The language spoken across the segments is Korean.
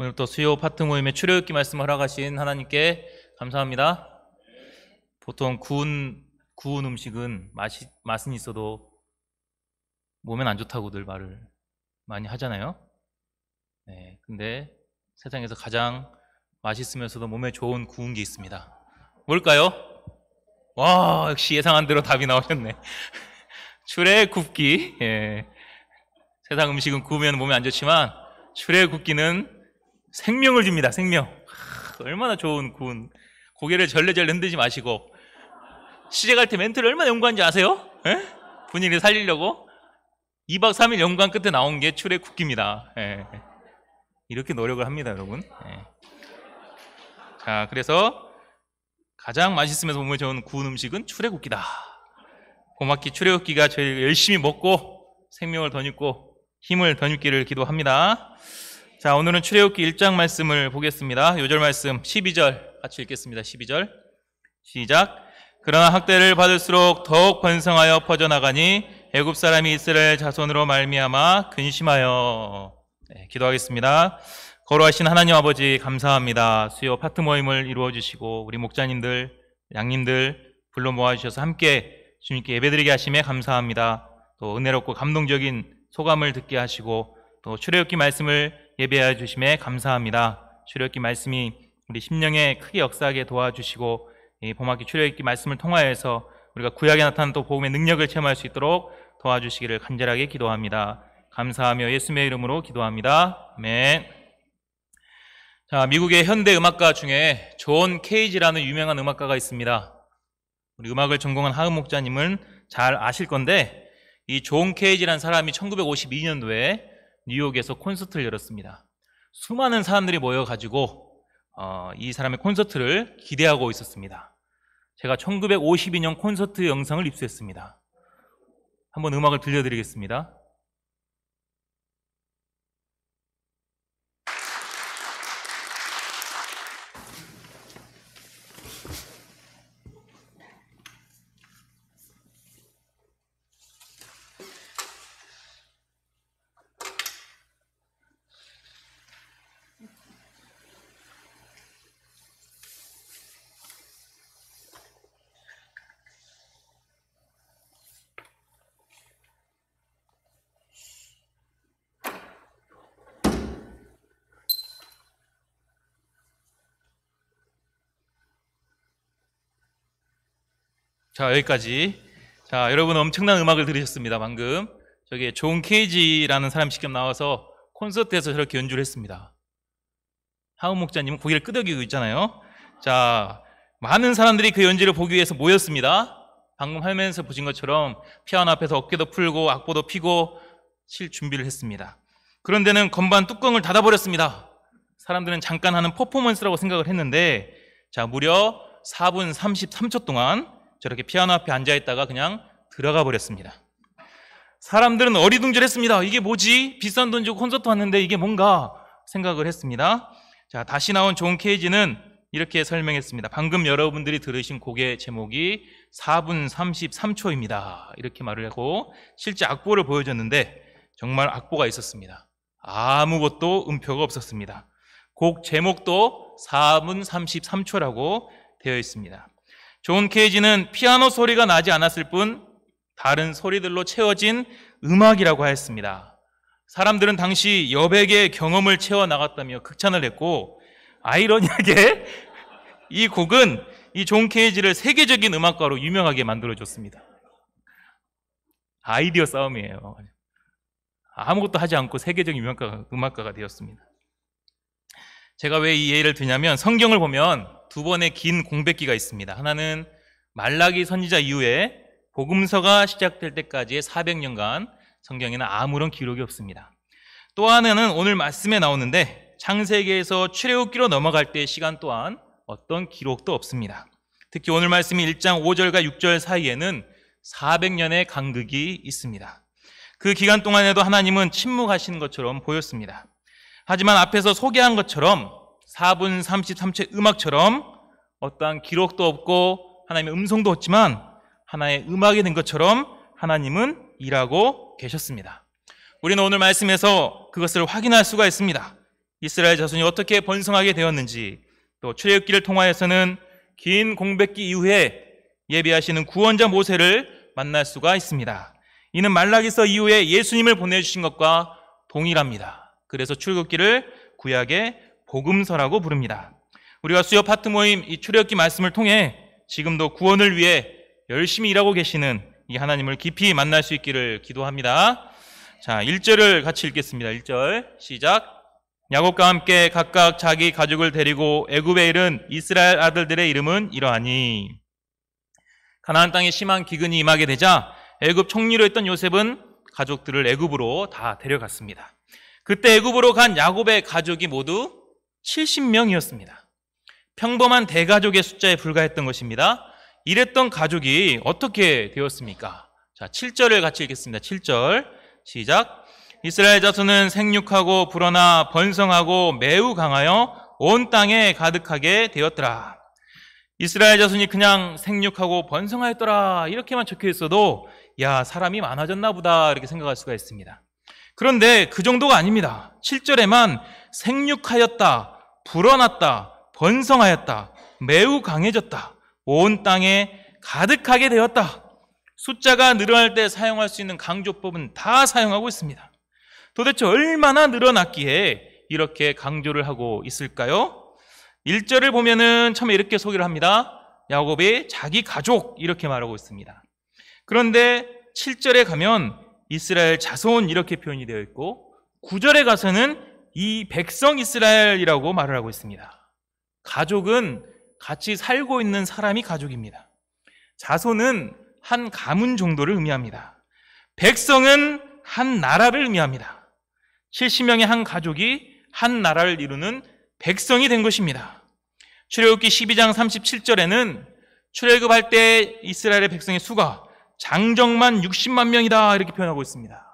오늘부 수요 파트 모임의 출애굽기 말씀을 허락하신 하나님께 감사합니다. 보통 구운 구운 음식은 맛이 맛은 있어도 몸엔 안 좋다고들 말을 많이 하잖아요. 네, 근데 세상에서 가장 맛있으면서도 몸에 좋은 구운 게 있습니다. 뭘까요? 와, 역시 예상한 대로 답이 나오셨네. 출애굽기. 예. 세상 음식은 구우면 몸에 안 좋지만 출애굽기는 생명을 줍니다. 생명. 하, 얼마나 좋은 군. 고개를 절레절 흔들지 마시고 시작할 때 멘트를 얼마나 연구한지 아세요? 에? 예? 분위기를 살리려고 2박 3일 연구한 끝에 나온 게출애국기입니다 예. 이렇게 노력을 합니다, 여러분. 예. 자, 그래서 가장 맛있으면서 몸에 좋은 구운 음식은 출애국기다 고맙기 출애국기가 제일 열심히 먹고 생명을 더 입고 힘을 더 입기를 기도합니다. 자, 오늘은 출애굽기 1장 말씀을 보겠습니다. 요절 말씀 12절 같이 읽겠습니다. 12절. 시작. 그러나 학대를 받을수록 더욱 번성하여 퍼져나가니 애굽 사람이 이스라엘 자손으로 말미암아 근심하여 네, 기도하겠습니다. 거룩하신 하나님 아버지 감사합니다. 수요 파트 모임을 이루어 주시고 우리 목자님들, 양님들 불러 모아 주셔서 함께 주님께 예배드리게 하심에 감사합니다. 또 은혜롭고 감동적인 소감을 듣게 하시고 또 출애굽기 말씀을 예배하여 주심에 감사합니다. 출애굽기 말씀이 우리 심령에 크게 역사하게 도와주시고 이 봄학기 출애굽기 말씀을 통하여서 우리가 구약에 나타난 또 복음의 능력을 체험할 수 있도록 도와주시기를 간절하게 기도합니다. 감사하며 예수님의 이름으로 기도합니다. 아멘. 자, 미국의 현대 음악가 중에 존 케이지라는 유명한 음악가가 있습니다. 우리 음악을 전공한 하은 목자님은 잘 아실 건데 이 존 케이지라는 사람이 1952년도에 뉴욕에서 콘서트를 열었습니다. 수많은 사람들이 모여가지고 어, 이 사람의 콘서트를 기대하고 있었습니다. 제가 1952년 콘서트 영상을 입수했습니다. 한번 음악을 들려드리겠습니다. 자, 여기까지. 자, 여러분 엄청난 음악을 들으셨습니다, 방금. 저기 존 케이지라는 사람 직접 나와서 콘서트에서 저렇게 연주를 했습니다. 하은 목자님은 고개를 끄덕이고 있잖아요. 자, 많은 사람들이 그 연주를 보기 위해서 모였습니다. 방금 화면에서 보신 것처럼 피아노 앞에서 어깨도 풀고 악보도 피고 칠 준비를 했습니다. 그런데는 건반 뚜껑을 닫아버렸습니다. 사람들은 잠깐 하는 퍼포먼스라고 생각을 했는데 자 무려 4분 33초 동안 저렇게 피아노 앞에 앉아 있다가 그냥 들어가 버렸습니다. 사람들은 어리둥절했습니다. 이게 뭐지? 비싼 돈 주고 콘서트 왔는데 이게 뭔가 생각을 했습니다. 자, 다시 나온 존 케이지는 이렇게 설명했습니다. 방금 여러분들이 들으신 곡의 제목이 4분 33초입니다. 이렇게 말을 하고 실제 악보를 보여줬는데 정말 악보가 있었습니다. 아무것도 음표가 없었습니다. 곡 제목도 4분 33초라고 되어 있습니다. 존 케이지는 피아노 소리가 나지 않았을 뿐 다른 소리들로 채워진 음악이라고 하였습니다. 사람들은 당시 여백의 경험을 채워 나갔다며 극찬을 했고 아이러니하게 이 곡은 이 존 케이지를 세계적인 음악가로 유명하게 만들어줬습니다. 아이디어 싸움이에요. 아무것도 하지 않고 세계적인 유명가가 음악가가 되었습니다. 제가 왜 이 예를 드냐면 성경을 보면 두 번의 긴 공백기가 있습니다. 하나는 말라기 선지자 이후에 복음서가 시작될 때까지의 400년간 성경에는 아무런 기록이 없습니다. 또 하나는 오늘 말씀에 나오는데 창세기에서 출애굽기로 넘어갈 때의 시간 또한 어떤 기록도 없습니다. 특히 오늘 말씀이 1장 5절과 6절 사이에는 400년의 간극이 있습니다. 그 기간 동안에도 하나님은 침묵하시는 것처럼 보였습니다. 하지만 앞에서 소개한 것처럼 4분 33초의 음악처럼 어떠한 기록도 없고 하나님의 음성도 없지만 하나의 음악이 된 것처럼 하나님은 일하고 계셨습니다. 우리는 오늘 말씀에서 그것을 확인할 수가 있습니다. 이스라엘 자손이 어떻게 번성하게 되었는지 또 출애굽기를 통하여서는 긴 공백기 이후에 예비하시는 구원자 모세를 만날 수가 있습니다. 이는 말라기서 이후에 예수님을 보내주신 것과 동일합니다. 그래서 출애굽기를 구약의 복음서라고 부릅니다. 우리가 수요 파트 모임 이 출애굽기 말씀을 통해 지금도 구원을 위해 열심히 일하고 계시는 이 하나님을 깊이 만날 수 있기를 기도합니다. 자, 1절을 같이 읽겠습니다. 1절 시작. 야곱과 함께 각각 자기 가족을 데리고 애굽에 이른 이스라엘 아들들의 이름은 이러하니 가나안 땅에 심한 기근이 임하게 되자 애굽 총리로 했던 요셉은 가족들을 애굽으로 다 데려갔습니다. 그때 애굽으로 간 야곱의 가족이 모두 70명이었습니다. 평범한 대가족의 숫자에 불과했던 것입니다. 이랬던 가족이 어떻게 되었습니까? 자, 7절을 같이 읽겠습니다. 7절. 시작. 이스라엘 자손은 생육하고 불어나 번성하고 매우 강하여 온 땅에 가득하게 되었더라. 이스라엘 자손이 그냥 생육하고 번성하였더라. 이렇게만 적혀 있어도 야, 사람이 많아졌나 보다. 이렇게 생각할 수가 있습니다. 그런데 그 정도가 아닙니다. 7절에만 생육하였다, 불어났다, 번성하였다, 매우 강해졌다, 온 땅에 가득하게 되었다. 숫자가 늘어날 때 사용할 수 있는 강조법은 다 사용하고 있습니다. 도대체 얼마나 늘어났기에 이렇게 강조를 하고 있을까요? 1절을 보면은 처음에 이렇게 소개를 합니다. 야곱이 자기 가족 이렇게 말하고 있습니다. 그런데 7절에 가면 이스라엘 자손 이렇게 표현이 되어 있고 9절에 가서는 이 백성 이스라엘이라고 말을 하고 있습니다. 가족은 같이 살고 있는 사람이 가족입니다. 자손은 한 가문 정도를 의미합니다. 백성은 한 나라를 의미합니다. 70명의 한 가족이 한 나라를 이루는 백성이 된 것입니다. 출애굽기 12장 37절에는 출애굽할 때 이스라엘의 백성의 수가 장정만 60만 명이다 이렇게 표현하고 있습니다.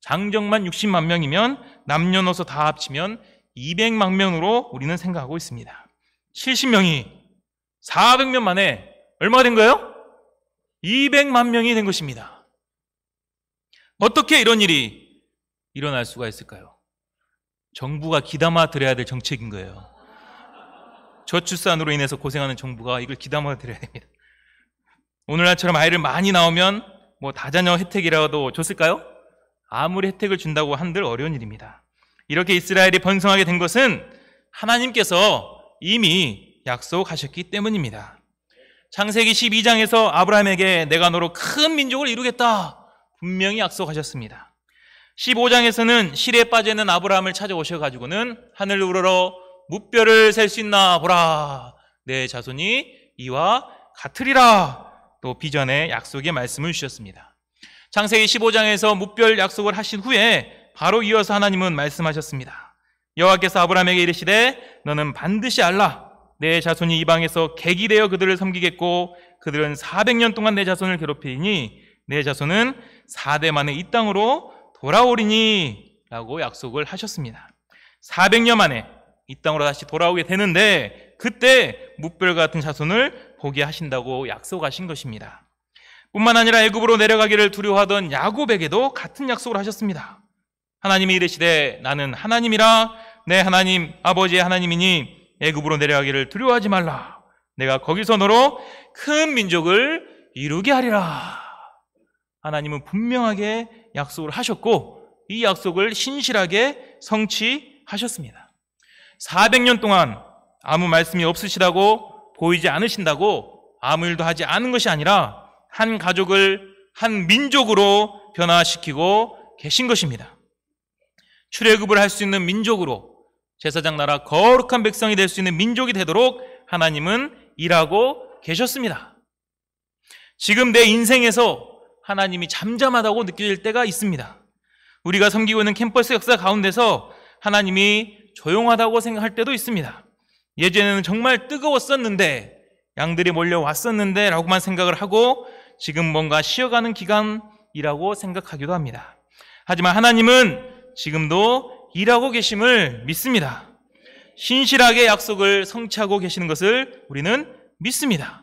장정만 60만 명이면 남녀노소 다 합치면 200만 명으로 우리는 생각하고 있습니다. 70명이 400명 만에 얼마가 된 거예요? 200만 명이 된 것입니다. 어떻게 이런 일이 일어날 수가 있을까요? 정부가 기담아 드려야 될 정책인 거예요. 저출산으로 인해서 고생하는 정부가 이걸 기담아 드려야 됩니다. 오늘날처럼 아이를 많이 낳으면 뭐 다자녀 혜택이라도 줬을까요? 아무리 혜택을 준다고 한들 어려운 일입니다. 이렇게 이스라엘이 번성하게 된 것은 하나님께서 이미 약속하셨기 때문입니다. 창세기 12장에서 아브라함에게 내가 너로 큰 민족을 이루겠다 분명히 약속하셨습니다. 15장에서는 실에 빠져 있는 아브라함을 찾아오셔 가지고는 하늘을 우러러 무뼈를 셀 수 있나 보라 내 자손이 이와 같으리라 또 비전의 약속의 말씀을 주셨습니다. 창세기 15장에서 무별 약속을 하신 후에 바로 이어서 하나님은 말씀하셨습니다. 여호와께서 아브라함에게 이르시되 너는 반드시 알라 내 자손이 이방에서 객이 되어 그들을 섬기겠고 그들은 400년 동안 내 자손을 괴롭히니 내 자손은 4대 만에 이 땅으로 돌아오리니 라고 약속을 하셨습니다. 400년 만에 이 땅으로 다시 돌아오게 되는데 그때 무별 같은 자손을 보게 하신다고 약속하신 것입니다. 뿐만 아니라 애굽으로 내려가기를 두려워하던 야곱에게도 같은 약속을 하셨습니다. 하나님이 이르시되 나는 하나님이라 내 하나님 아버지의 하나님이니 애굽으로 내려가기를 두려워하지 말라. 내가 거기서 너로 큰 민족을 이루게 하리라. 하나님은 분명하게 약속을 하셨고 이 약속을 신실하게 성취하셨습니다. 400년 동안 아무 말씀이 없으시다고 보이지 않으신다고 아무 일도 하지 않은 것이 아니라 한 가족을 한 민족으로 변화시키고 계신 것입니다. 출애굽을 할 수 있는 민족으로 제사장 나라 거룩한 백성이 될 수 있는 민족이 되도록 하나님은 일하고 계셨습니다. 지금 내 인생에서 하나님이 잠잠하다고 느껴질 때가 있습니다. 우리가 섬기고 있는 캠퍼스 역사 가운데서 하나님이 조용하다고 생각할 때도 있습니다. 예전에는 정말 뜨거웠었는데 양들이 몰려왔었는데 라고만 생각을 하고 지금 뭔가 쉬어가는 기간이라고 생각하기도 합니다. 하지만 하나님은 지금도 일하고 계심을 믿습니다. 신실하게 약속을 성취하고 계시는 것을 우리는 믿습니다.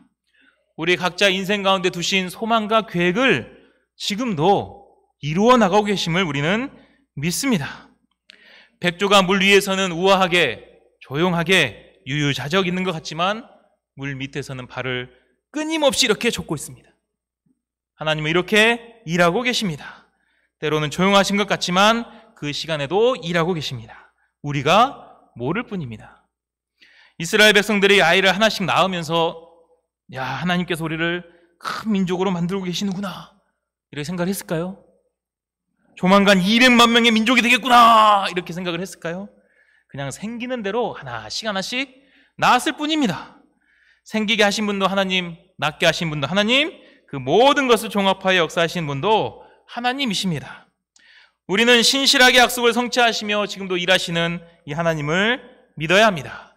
우리 각자 인생 가운데 두신 소망과 계획을 지금도 이루어 나가고 계심을 우리는 믿습니다. 백조가 물 위에서는 우아하게 조용하게 유유자적 있는 것 같지만 물 밑에서는 발을 끊임없이 이렇게 젓고 있습니다. 하나님은 이렇게 일하고 계십니다. 때로는 조용하신 것 같지만 그 시간에도 일하고 계십니다. 우리가 모를 뿐입니다. 이스라엘 백성들이 아이를 하나씩 낳으면서 야 하나님께서 우리를 큰 민족으로 만들고 계시는구나 이렇게 생각을 했을까요? 조만간 200만 명의 민족이 되겠구나 이렇게 생각을 했을까요? 그냥 생기는 대로 하나씩 하나씩 낳았을 뿐입니다. 생기게 하신 분도 하나님, 낳게 하신 분도 하나님, 그 모든 것을 종합하여 역사하신 분도 하나님이십니다. 우리는 신실하게 약속을 성취하시며 지금도 일하시는 이 하나님을 믿어야 합니다.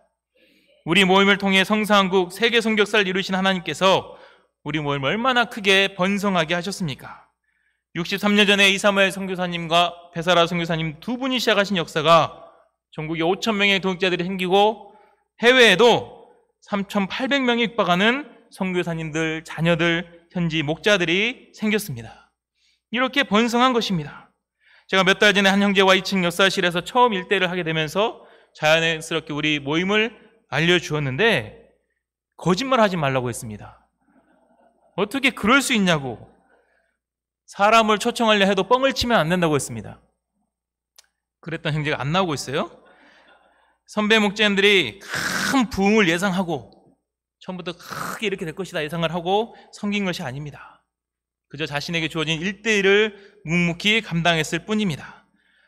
우리 모임을 통해 성사한국 세계 성격사를 이루신 하나님께서 우리 모임을 얼마나 크게 번성하게 하셨습니까? 63년 전에 이사마엘 선교사님과 베사라 선교사님 두 분이 시작하신 역사가 전국에 5천 명의 동역자들이 생기고 해외에도 3,800명이 육박하는 선교사님들 자녀들 현지 목자들이 생겼습니다. 이렇게 번성한 것입니다. 제가 몇 달 전에 한 형제와 2층 역사실에서 처음 일대를 하게 되면서 자연스럽게 우리 모임을 알려주었는데 거짓말 하지 말라고 했습니다. 어떻게 그럴 수 있냐고. 사람을 초청하려 해도 뻥을 치면 안 된다고 했습니다. 그랬던 형제가 안 나오고 있어요. 선배 목자님들이 큰 부흥을 예상하고 처음부터 크게 이렇게 될 것이다 예상을 하고 섬긴 것이 아닙니다. 그저 자신에게 주어진 일대일을 묵묵히 감당했을 뿐입니다.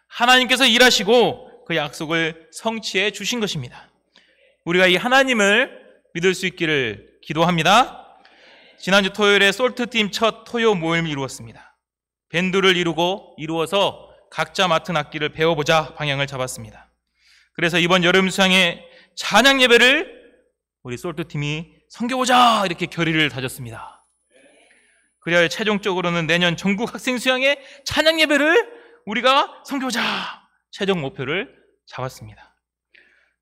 하나님께서 일하시고 그 약속을 성취해 주신 것입니다. 우리가 이 하나님을 믿을 수 있기를 기도합니다. 지난주 토요일에 솔트팀 첫 토요 모임을 이루었습니다. 밴드를 이루고 이루어서 각자 맡은 악기를 배워보자 방향을 잡았습니다. 그래서 이번 여름 수양의 찬양 예배를 우리 솔트 팀이 성교보자 이렇게 결의를 다졌습니다. 그래야 최종적으로는 내년 전국 학생 수양의 찬양 예배를 우리가 성교자 최종 목표를 잡았습니다.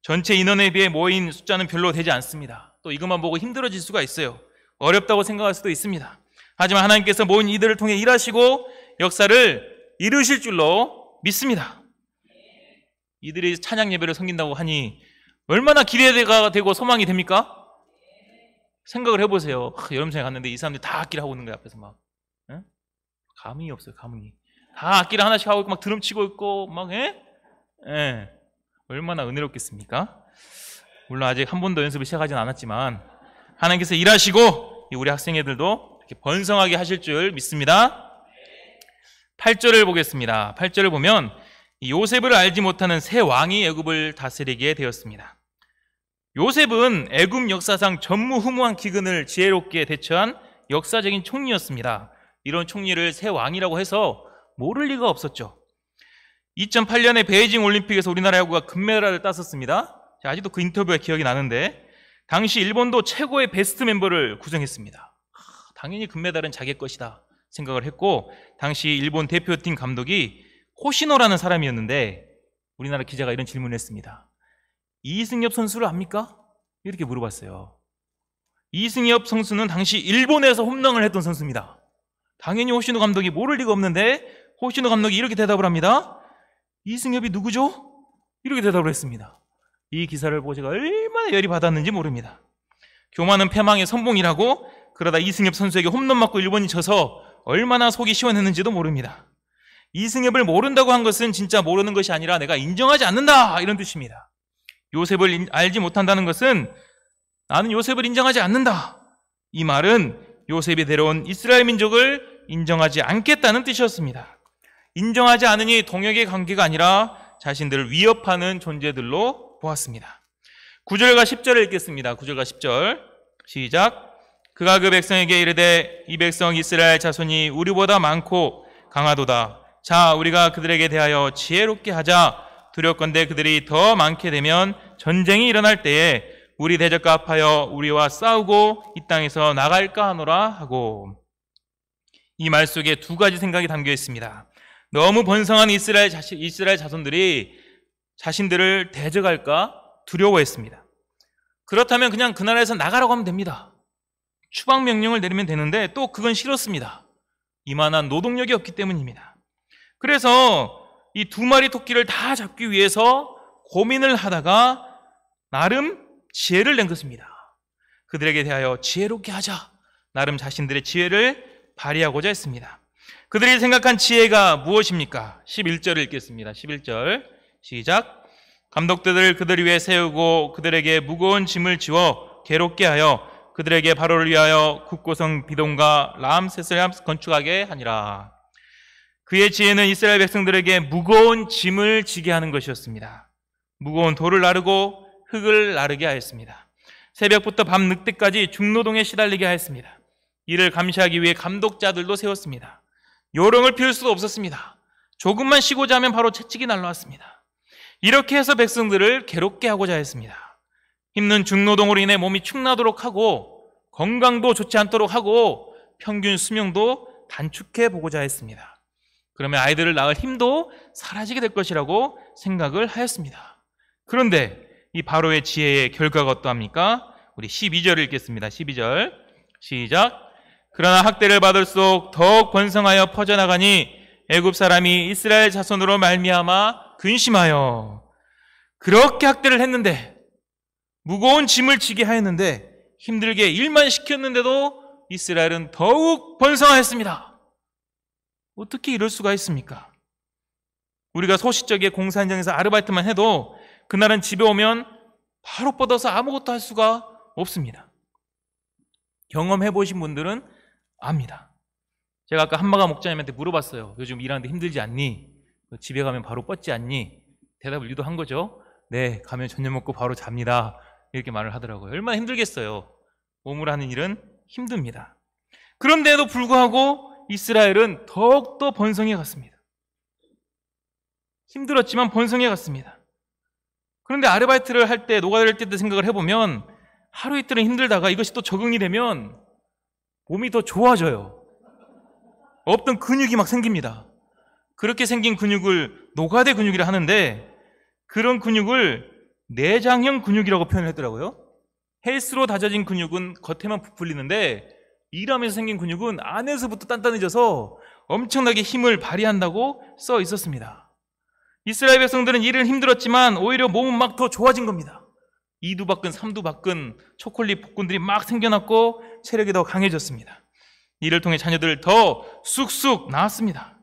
전체 인원에 비해 모인 숫자는 별로 되지 않습니다. 또 이것만 보고 힘들어질 수가 있어요. 어렵다고 생각할 수도 있습니다. 하지만 하나님께서 모인 이들을 통해 일하시고 역사를 이루실 줄로 믿습니다. 이들이 찬양 예배를 섬긴다고 하니 얼마나 기대가 되고 소망이 됩니까? 생각을 해보세요. 하, 여름생에 갔는데 이 사람들이 다 악기를 하고 있는 거야 앞에서 막. 에? 감이 없어요. 감흥이. 다 악기를 하나씩 하고 있고 막 드럼 치고 있고 막 에? 예? 에. 예. 얼마나 은혜롭겠습니까? 물론 아직 한 번도 연습을 시작하진 않았지만 하나님께서 일하시고 우리 학생애들도 이렇게 번성하게 하실 줄 믿습니다. 8절을 보겠습니다. 8절을 보면 요셉을 알지 못하는 새 왕이 애굽을 다스리게 되었습니다. 요셉은 애굽 역사상 전무후무한 기근을 지혜롭게 대처한 역사적인 총리였습니다. 이런 총리를 새 왕이라고 해서 모를 리가 없었죠. 2008년에 베이징 올림픽에서 우리나라 야구가 금메달을 땄었습니다. 아직도 그 인터뷰가 기억이 나는데 당시 일본도 최고의 베스트 멤버를 구성했습니다. 아, 당연히 금메달은 자기 것이다 생각을 했고 당시 일본 대표팀 감독이 호시노라는 사람이었는데 우리나라 기자가 이런 질문을 했습니다. 이승엽 선수를 압니까? 이렇게 물어봤어요. 이승엽 선수는 당시 일본에서 홈런을 했던 선수입니다. 당연히 호시노 감독이 모를 리가 없는데 호시노 감독이 이렇게 대답을 합니다. 이승엽이 누구죠? 이렇게 대답을 했습니다. 이 기사를 보고 제가 얼마나 열이 받았는지 모릅니다. 교만은 패망의 선봉이라고 그러다 이승엽 선수에게 홈런 맞고 일본이 쳐서 얼마나 속이 시원했는지도 모릅니다. 이승엽을 모른다고 한 것은 진짜 모르는 것이 아니라 내가 인정하지 않는다 이런 뜻입니다. 요셉을 알지 못한다는 것은 나는 요셉을 인정하지 않는다. 이 말은 요셉이 데려온 이스라엘 민족을 인정하지 않겠다는 뜻이었습니다. 인정하지 않으니 동역의 관계가 아니라 자신들을 위협하는 존재들로 보았습니다. 9절과 10절을 읽겠습니다. 9절과 10절. 시작. 그가 그 백성에게 이르되 이 백성 이스라엘 자손이 우리보다 많고 강하도다. 자 우리가 그들에게 대하여 지혜롭게 하자 두렵건대 그들이 더 많게 되면 전쟁이 일어날 때에 우리 대적과 합하여 우리와 싸우고 이 땅에서 나갈까 하노라 하고 이 말 속에 두 가지 생각이 담겨 있습니다. 너무 번성한 이스라엘, 자시, 이스라엘 자손들이 자신들을 대적할까 두려워했습니다. 그렇다면 그냥 그 나라에서 나가라고 하면 됩니다. 추방 명령을 내리면 되는데 또 그건 싫었습니다. 이만한 노동력이 없기 때문입니다. 그래서 이 두 마리 토끼를 다 잡기 위해서 고민을 하다가 나름 지혜를 낸 것입니다. 그들에게 대하여 지혜롭게 하자. 나름 자신들의 지혜를 발휘하고자 했습니다. 그들이 생각한 지혜가 무엇입니까? 11절을 읽겠습니다. 11절. 시작. 감독들을 그들 위해 세우고 그들에게 무거운 짐을 지워 괴롭게 하여 그들에게 바로를 위하여 국고성 비동과 람셋을 건축하게 하니라. 그의 지혜는 이스라엘 백성들에게 무거운 짐을 지게 하는 것이었습니다. 무거운 돌을 나르고 흙을 나르게 하였습니다. 새벽부터 밤 늦때까지 중노동에 시달리게 하였습니다. 이를 감시하기 위해 감독자들도 세웠습니다. 요령을 피울 수도 없었습니다. 조금만 쉬고 자면 바로 채찍이 날라왔습니다. 이렇게 해서 백성들을 괴롭게 하고자 했습니다. 힘든 중노동으로 인해 몸이 축나도록 하고 건강도 좋지 않도록 하고 평균 수명도 단축해 보고자 했습니다. 그러면 아이들을 낳을 힘도 사라지게 될 것이라고 생각을 하였습니다. 그런데 이 바로의 지혜의 결과가 어떠합니까? 우리 12절을 읽겠습니다. 12절. 시작. 그러나 학대를 받을수록 더욱 번성하여 퍼져나가니 애굽 사람이 이스라엘 자손으로 말미암아 근심하여 그렇게 학대를 했는데 무거운 짐을 지게 하였는데 힘들게 일만 시켰는데도 이스라엘은 더욱 번성하였습니다. 어떻게 이럴 수가 있습니까? 우리가 소시적에 공사 현장에서 아르바이트만 해도 그날은 집에 오면 바로 뻗어서 아무것도 할 수가 없습니다. 경험해 보신 분들은 압니다. 제가 아까 한마가 목자님한테 물어봤어요. 요즘 일하는데 힘들지 않니? 집에 가면 바로 뻗지 않니? 대답을 유도한 거죠. 네, 가면 저녁 먹고 바로 잡니다. 이렇게 말을 하더라고요. 얼마나 힘들겠어요. 몸으로 하는 일은 힘듭니다. 그런데도 불구하고 이스라엘은 더욱더 번성해 갔습니다. 힘들었지만 번성해 갔습니다. 그런데 아르바이트를 할 때, 노가다를 때 생각을 해보면 하루 이틀은 힘들다가 이것이 또 적응이 되면 몸이 더 좋아져요. 없던 근육이 막 생깁니다. 그렇게 생긴 근육을 노가대 근육이라 하는데 그런 근육을 내장형 근육이라고 표현했더라고요. 을 헬스로 다져진 근육은 겉에만 부풀리는데 일하면서 생긴 근육은 안에서부터 단단해져서 엄청나게 힘을 발휘한다고 써 있었습니다. 이스라엘 백성들은 일은 힘들었지만 오히려 몸은 막 더 좋아진 겁니다. 2두박근3두박근 초콜릿 복근들이 막 생겨났고 체력이 더 강해졌습니다. 이를 통해 자녀들 더 쑥쑥 나왔습니다.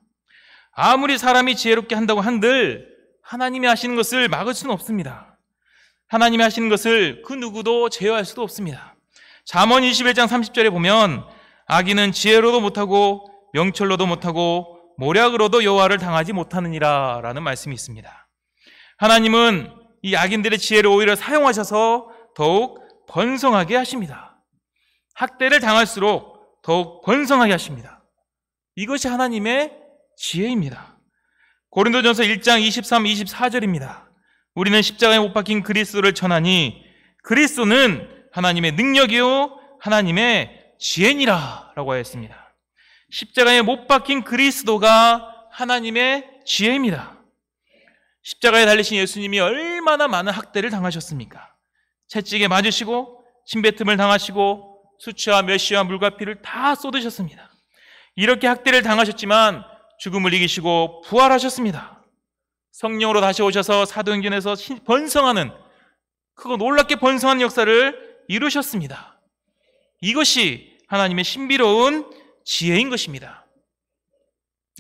아무리 사람이 지혜롭게 한다고 한들 하나님이 하시는 것을 막을 수는 없습니다. 하나님이 하시는 것을 그 누구도 제어할 수도 없습니다. 잠언 21장 30절에 보면 아기는 지혜로도 못하고 명철로도 못하고 모략으로도 여호와를 당하지 못하느니라라는 말씀이 있습니다. 하나님은 이 악인들의 지혜를 오히려 사용하셔서 더욱 번성하게 하십니다. 학대를 당할수록 더욱 번성하게 하십니다. 이것이 하나님의 지혜입니다. 고린도전서 1장 23, 24절입니다. 우리는 십자가에 못 박힌 그리스도를 전하니 그리스도는 하나님의 능력이요 하나님의 지혜니라라고 하였습니다. 십자가에 못 박힌 그리스도가 하나님의 지혜입니다. 십자가에 달리신 예수님이 얼마나 많은 학대를 당하셨습니까? 채찍에 맞으시고 침뱉음을 당하시고 수치와 멸시와 물과 피를 다 쏟으셨습니다. 이렇게 학대를 당하셨지만 죽음을 이기시고 부활하셨습니다. 성령으로 다시 오셔서 사도행전에서 번성하는 그거 놀랍게 번성한 역사를 이루셨습니다. 이것이 하나님의 신비로운 지혜인 것입니다.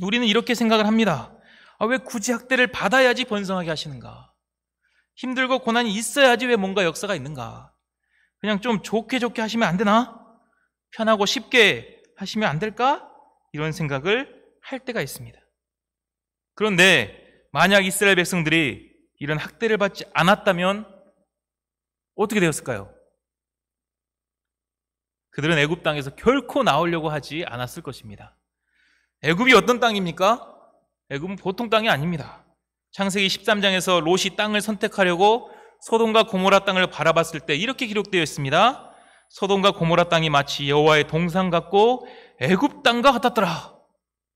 우리는 이렇게 생각을 합니다. 아, 왜 굳이 학대를 받아야지 번성하게 하시는가? 힘들고 고난이 있어야지 왜 뭔가 역사가 있는가? 그냥 좀 좋게 좋게 하시면 안 되나? 편하고 쉽게 하시면 안 될까? 이런 생각을 할 때가 있습니다. 그런데 만약 이스라엘 백성들이 이런 학대를 받지 않았다면 어떻게 되었을까요? 그들은 애굽 땅에서 결코 나오려고 하지 않았을 것입니다. 애굽이 어떤 땅입니까? 애굽은 보통 땅이 아닙니다. 창세기 13장에서 롯이 땅을 선택하려고 소돔과 고모라 땅을 바라봤을 때 이렇게 기록되어 있습니다. 소돔과 고모라 땅이 마치 여호와의 동상 같고 애굽 땅과 같았더라.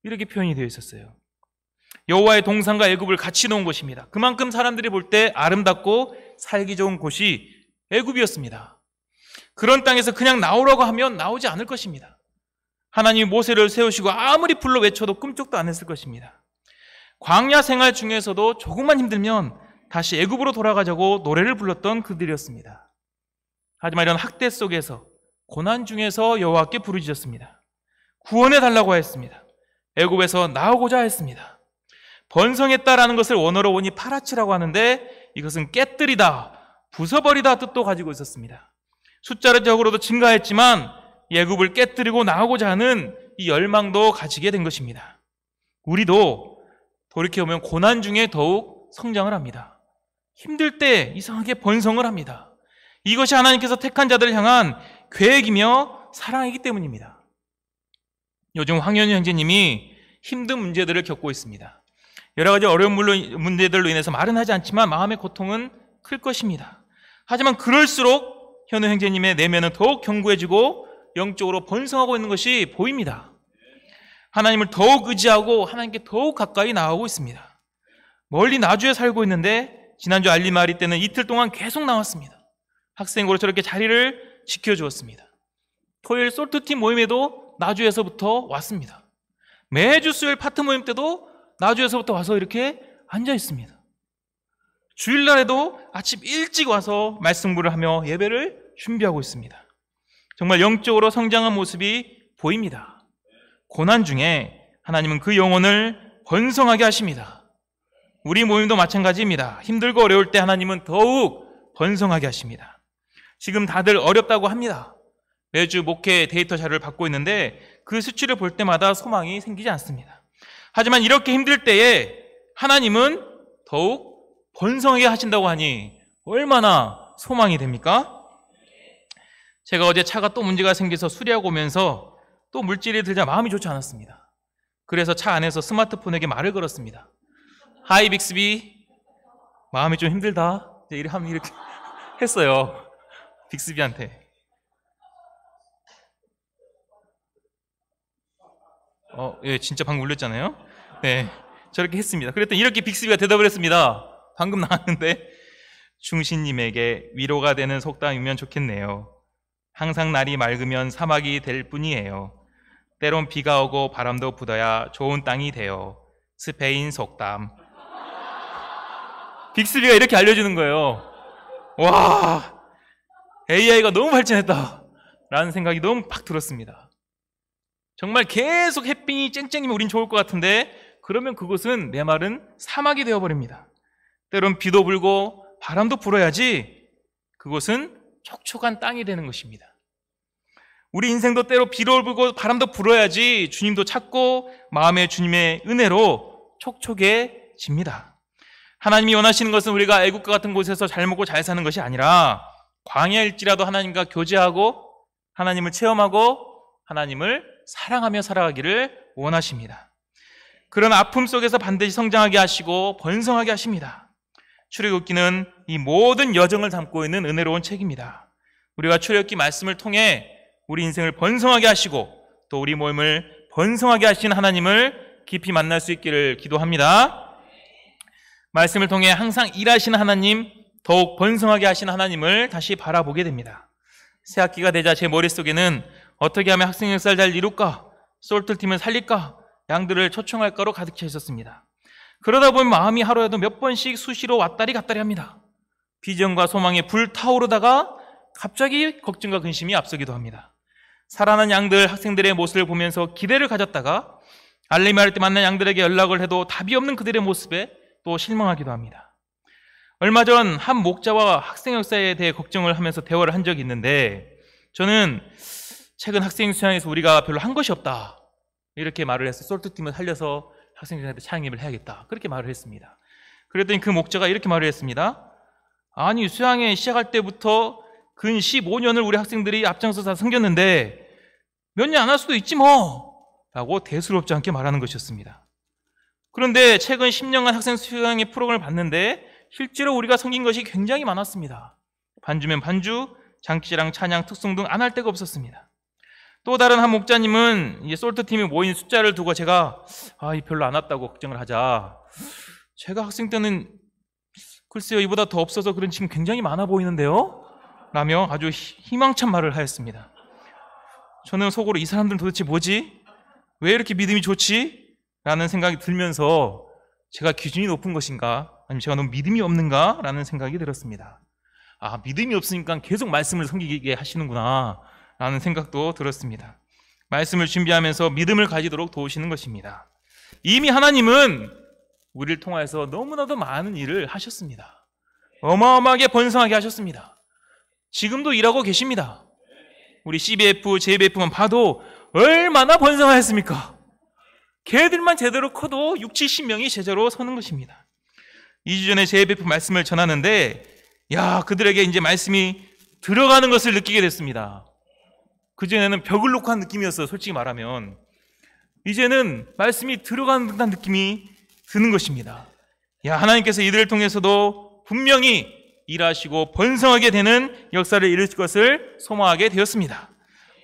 이렇게 표현이 되어 있었어요. 여호와의 동상과 애굽을 같이 놓은 곳입니다. 그만큼 사람들이 볼 때 아름답고 살기 좋은 곳이 애굽이었습니다. 그런 땅에서 그냥 나오라고 하면 나오지 않을 것입니다. 하나님이 모세를 세우시고 아무리 불러 외쳐도 꿈쩍도 안 했을 것입니다. 광야 생활 중에서도 조금만 힘들면 다시 애굽으로 돌아가자고 노래를 불렀던 그들이었습니다. 하지만 이런 학대 속에서 고난 중에서 여호와께 부르짖었습니다. 구원해 달라고 했습니다. 애굽에서 나오고자 했습니다. 번성했다라는 것을 원어로 보니 파라치라고 하는데 이것은 깨뜨리다, 부숴버리다 뜻도 가지고 있었습니다. 숫자적으로도 증가했지만 예굽을 깨뜨리고 나오고자 하는 이 열망도 가지게 된 것입니다. 우리도 돌이켜보면 고난 중에 더욱 성장을 합니다. 힘들 때 이상하게 번성을 합니다. 이것이 하나님께서 택한 자들을 향한 계획이며 사랑이기 때문입니다. 요즘 황현희 형제님이 힘든 문제들을 겪고 있습니다. 여러 가지 어려운 문제들로 인해서 말은 하지 않지만 마음의 고통은 클 것입니다. 하지만 그럴수록 현우 형제님의 내면은 더욱 견고해지고 영적으로 번성하고 있는 것이 보입니다. 하나님을 더욱 의지하고 하나님께 더욱 가까이 나아오고 있습니다. 멀리 나주에 살고 있는데 지난주 알리마리 때는 이틀 동안 계속 나왔습니다. 학생으로 저렇게 자리를 지켜주었습니다. 토요일 솔트팀 모임에도 나주에서부터 왔습니다. 매주 수요일 파트 모임 때도 나주에서부터 와서 이렇게 앉아 있습니다. 주일날에도 아침 일찍 와서 말씀부를 하며 예배를 준비하고 있습니다. 정말 영적으로 성장한 모습이 보입니다. 고난 중에 하나님은 그 영혼을 번성하게 하십니다. 우리 모임도 마찬가지입니다. 힘들고 어려울 때 하나님은 더욱 번성하게 하십니다. 지금 다들 어렵다고 합니다. 매주 목회 데이터 자료를 받고 있는데 그 수치를 볼 때마다 소망이 생기지 않습니다. 하지만 이렇게 힘들 때에 하나님은 더욱 번성하게 하신다고 하니 얼마나 소망이 됩니까? 제가 어제 차가 또 문제가 생겨서 수리하고 오면서 또 물질이 들자 마음이 좋지 않았습니다. 그래서 차 안에서 스마트폰에게 말을 걸었습니다. 하이 빅스비 마음이 좀 힘들다. 이렇게 하면 이렇게 했어요. 빅스비한테. 어, 예, 진짜 방금 울렸잖아요. 네. 저렇게 했습니다. 그랬더니 이렇게 빅스비가 대답을 했습니다. 방금 나왔는데 중신님에게 위로가 되는 속담이면 좋겠네요. 항상 날이 맑으면 사막이 될 뿐이에요. 때론 비가 오고 바람도 부어야 좋은 땅이 돼요. 스페인 속담. 빅스비가 이렇게 알려주는 거예요. 와, AI가 너무 발전했다. 라는 생각이 너무 팍 들었습니다. 정말 계속 햇빛이 쨍쨍이면 우린 좋을 것 같은데, 그러면 그곳은 내 말은 사막이 되어버립니다. 때론 비도 불고 바람도 불어야지 그곳은 촉촉한 땅이 되는 것입니다. 우리 인생도 때로 비를 불고 바람도 불어야지 주님도 찾고 마음의 주님의 은혜로 촉촉해집니다. 하나님이 원하시는 것은 우리가 애국과 같은 곳에서 잘 먹고 잘 사는 것이 아니라 광야일지라도 하나님과 교제하고 하나님을 체험하고 하나님을 사랑하며 살아가기를 원하십니다. 그런 아픔 속에서 반드시 성장하게 하시고 번성하게 하십니다. 출애굽기는 이 모든 여정을 담고 있는 은혜로운 책입니다. 우리가 출애굽기 말씀을 통해 우리 인생을 번성하게 하시고 또 우리 모임을 번성하게 하신 하나님을 깊이 만날 수 있기를 기도합니다. 말씀을 통해 항상 일하시는 하나님, 더욱 번성하게 하시는 하나님을 다시 바라보게 됩니다. 새 학기가 되자 제 머릿속에는 어떻게 하면 학생 역사를 잘 이룰까? 솔트팀을 살릴까? 양들을 초청할까로 가득 차 있었습니다. 그러다 보면 마음이 하루에도 몇 번씩 수시로 왔다리 갔다리 합니다. 비전과 소망이 불타오르다가 갑자기 걱정과 근심이 앞서기도 합니다. 살아난 양들, 학생들의 모습을 보면서 기대를 가졌다가 알림이 할때 만난 양들에게 연락을 해도 답이 없는 그들의 모습에 또 실망하기도 합니다. 얼마 전 한 목자와 학생 역사에 대해 걱정을 하면서 대화를 한 적이 있는데 저는 최근 학생 수양에서 우리가 별로 한 것이 없다 이렇게 말을 해서 솔트팀을 살려서 학생들한테 양립을 해야겠다. 그렇게 말을 했습니다. 그랬더니 그 목자가 이렇게 말을 했습니다. 아니, 수양회 시작할 때부터 근 15년을 우리 학생들이 앞장서 다 생겼는데 몇 년 안 할 수도 있지 뭐! 라고 대수롭지 않게 말하는 것이었습니다. 그런데 최근 10년간 학생 수양회 프로그램을 봤는데 실제로 우리가 생긴 것이 굉장히 많았습니다. 반주면 반주, 장기자랑, 찬양, 특성등 안 할 데가 없었습니다. 또 다른 한 목자님은 이 솔트 팀이 모인 숫자를 두고 제가 아, 별로 안 왔다고 걱정을 하자. 제가 학생 때는 글쎄요, 이보다 더 없어서 그런 지금 굉장히 많아 보이는데요? 라며 아주 희망찬 말을 하였습니다. 저는 속으로 이 사람들은 도대체 뭐지? 왜 이렇게 믿음이 좋지? 라는 생각이 들면서 제가 기준이 높은 것인가? 아니면 제가 너무 믿음이 없는가? 라는 생각이 들었습니다. 아, 믿음이 없으니까 계속 말씀을 섬기게 하시는구나. 라는 생각도 들었습니다. 말씀을 준비하면서 믿음을 가지도록 도우시는 것입니다. 이미 하나님은 우리를 통하여서 너무나도 많은 일을 하셨습니다. 어마어마하게 번성하게 하셨습니다. 지금도 일하고 계십니다. 우리 CBF, JBF만 봐도 얼마나 번성하였습니까? 걔들만 제대로 커도 6, 70명이 제자로 서는 것입니다. 2주 전에 JBF 말씀을 전하는데 야, 그들에게 이제 말씀이 들어가는 것을 느끼게 됐습니다. 그전에는 벽을 놓고 한 느낌이었어요. 솔직히 말하면. 이제는 말씀이 들어가는 듯한 느낌이 드는 것입니다. 야, 하나님께서 이들을 통해서도 분명히 일하시고 번성하게 되는 역사를 이루 것을 소망하게 되었습니다.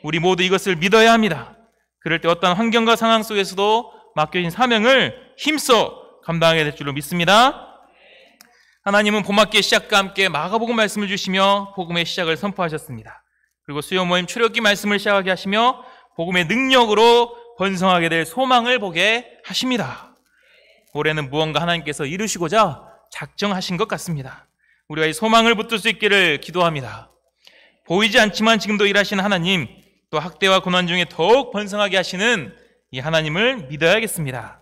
우리 모두 이것을 믿어야 합니다. 그럴 때 어떤 환경과 상황 속에서도 맡겨진 사명을 힘써 감당하게 될 줄로 믿습니다. 하나님은 봄학기 의 시작과 함께 마가복음 말씀을 주시며 복음의 시작을 선포하셨습니다. 그리고 수요 모임 출애기 말씀을 시작하게 하시며 복음의 능력으로 번성하게 될 소망을 보게 하십니다. 올해는 무언가 하나님께서 이루시고자 작정하신 것 같습니다. 우리가 이 소망을 붙들 수 있기를 기도합니다. 보이지 않지만 지금도 일하시는 하나님, 또 학대와 고난 중에 더욱 번성하게 하시는 이 하나님을 믿어야겠습니다.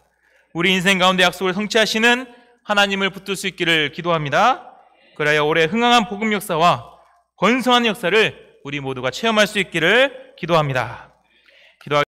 우리 인생 가운데 약속을 성취하시는 하나님을 붙들 수 있기를 기도합니다. 그래야 올해 흥황한 복음 역사와 번성한 역사를 우리 모두가 체험할 수 있기를 기도합니다.